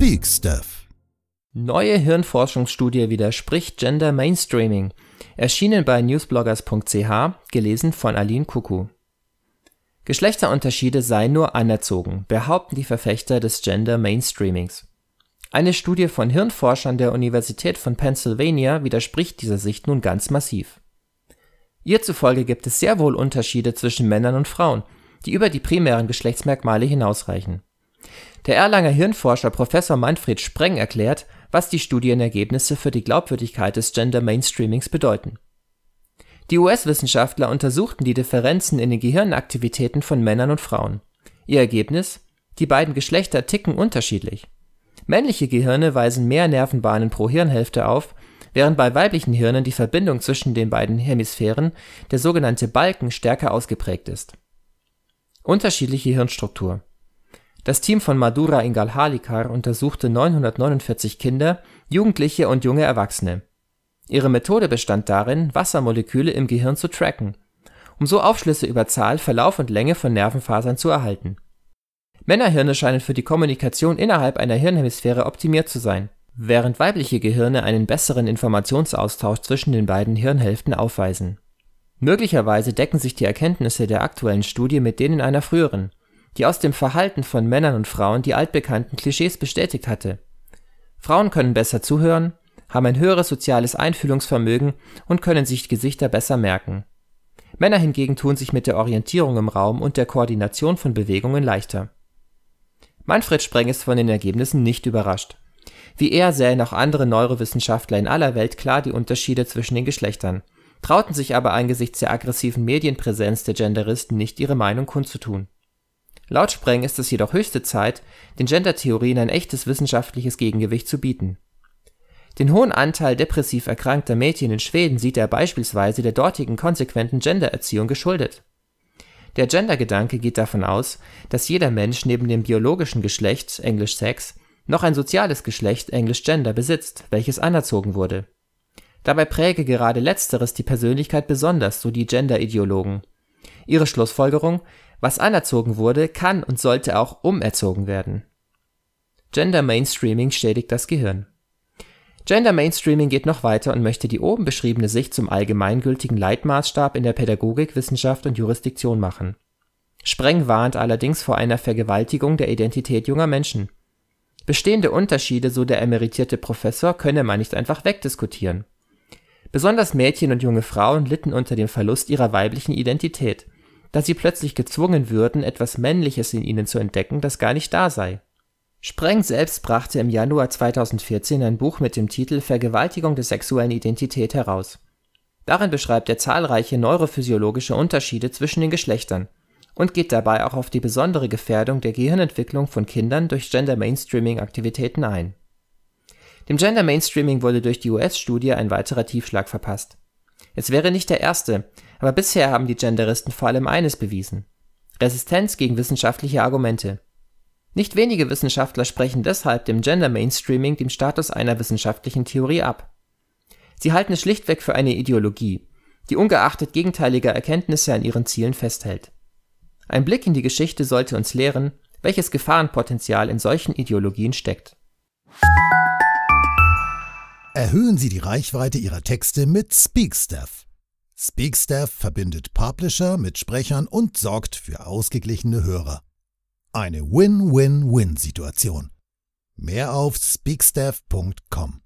Speak Stuff. Neue Hirnforschungsstudie widerspricht Gender Mainstreaming. Erschienen bei newsbloggers.ch, gelesen von Aline Kuku. Geschlechterunterschiede seien nur anerzogen, behaupten die Verfechter des Gender Mainstreamings. Eine Studie von Hirnforschern der Universität von Pennsylvania widerspricht dieser Sicht nun ganz massiv. Ihr zufolge gibt es sehr wohl Unterschiede zwischen Männern und Frauen, die über die primären Geschlechtsmerkmale hinausreichen. Der Erlanger Hirnforscher Professor Manfred Spreng erklärt, was die Studienergebnisse für die Glaubwürdigkeit des Gender-Mainstreamings bedeuten. Die US-Wissenschaftler untersuchten die Differenzen in den Gehirnaktivitäten von Männern und Frauen. Ihr Ergebnis? Die beiden Geschlechter ticken unterschiedlich. Männliche Gehirne weisen mehr Nervenbahnen pro Hirnhälfte auf, während bei weiblichen Hirnen die Verbindung zwischen den beiden Hemisphären, der sogenannte Balken, stärker ausgeprägt ist. Unterschiedliche Hirnstruktur das Team von Madura Ingalhalikar untersuchte 949 Kinder, Jugendliche und junge Erwachsene. Ihre Methode bestand darin, Wassermoleküle im Gehirn zu tracken, um so Aufschlüsse über Zahl, Verlauf und Länge von Nervenfasern zu erhalten. Männerhirne scheinen für die Kommunikation innerhalb einer Hirnhemisphäre optimiert zu sein, während weibliche Gehirne einen besseren Informationsaustausch zwischen den beiden Hirnhälften aufweisen. Möglicherweise decken sich die Erkenntnisse der aktuellen Studie mit denen einer früheren die aus dem Verhalten von Männern und Frauen die altbekannten Klischees bestätigt hatte. Frauen können besser zuhören, haben ein höheres soziales Einfühlungsvermögen und können sich Gesichter besser merken. Männer hingegen tun sich mit der Orientierung im Raum und der Koordination von Bewegungen leichter. Manfred Spreng ist von den Ergebnissen nicht überrascht. Wie er sähen auch andere Neurowissenschaftler in aller Welt klar die Unterschiede zwischen den Geschlechtern, trauten sich aber angesichts der aggressiven Medienpräsenz der Genderisten nicht ihre Meinung kundzutun. Laut Spreng ist es jedoch höchste Zeit, den Gendertheorien ein echtes wissenschaftliches Gegengewicht zu bieten. Den hohen Anteil depressiv erkrankter Mädchen in Schweden sieht er beispielsweise der dortigen konsequenten Gendererziehung geschuldet. Der Gendergedanke geht davon aus, dass jeder Mensch neben dem biologischen Geschlecht Englisch sex) noch ein soziales Geschlecht Englisch gender) besitzt, welches anerzogen wurde. Dabei präge gerade letzteres die Persönlichkeit besonders, so die Gender-Ideologen. Ihre Schlussfolgerung was anerzogen wurde, kann und sollte auch umerzogen werden. Gender Mainstreaming schädigt das Gehirn. Gender Mainstreaming geht noch weiter und möchte die oben beschriebene Sicht zum allgemeingültigen Leitmaßstab in der Pädagogik, Wissenschaft und Jurisdiktion machen. Spreng warnt allerdings vor einer Vergewaltigung der Identität junger Menschen. Bestehende Unterschiede, so der emeritierte Professor, könne man nicht einfach wegdiskutieren. Besonders Mädchen und junge Frauen litten unter dem Verlust ihrer weiblichen Identität – da sie plötzlich gezwungen würden, etwas Männliches in ihnen zu entdecken, das gar nicht da sei. Spreng selbst brachte im Januar 2014 ein Buch mit dem Titel Vergewaltigung der sexuellen Identität heraus. Darin beschreibt er zahlreiche neurophysiologische Unterschiede zwischen den Geschlechtern und geht dabei auch auf die besondere Gefährdung der Gehirnentwicklung von Kindern durch Gender Mainstreaming Aktivitäten ein. Dem Gender Mainstreaming wurde durch die US-Studie ein weiterer Tiefschlag verpasst. Es wäre nicht der erste, aber bisher haben die Genderisten vor allem eines bewiesen: Resistenz gegen wissenschaftliche Argumente. Nicht wenige Wissenschaftler sprechen deshalb dem Gender-Mainstreaming den Status einer wissenschaftlichen Theorie ab. Sie halten es schlichtweg für eine Ideologie, die ungeachtet gegenteiliger Erkenntnisse an ihren Zielen festhält. Ein Blick in die Geschichte sollte uns lehren, welches Gefahrenpotenzial in solchen Ideologien steckt. Erhöhen Sie die Reichweite Ihrer Texte mit Speakstaff. Speakstaff verbindet Publisher mit Sprechern und sorgt für ausgeglichene Hörer. Eine Win-Win-Win-Situation. Mehr auf speakstaff.com.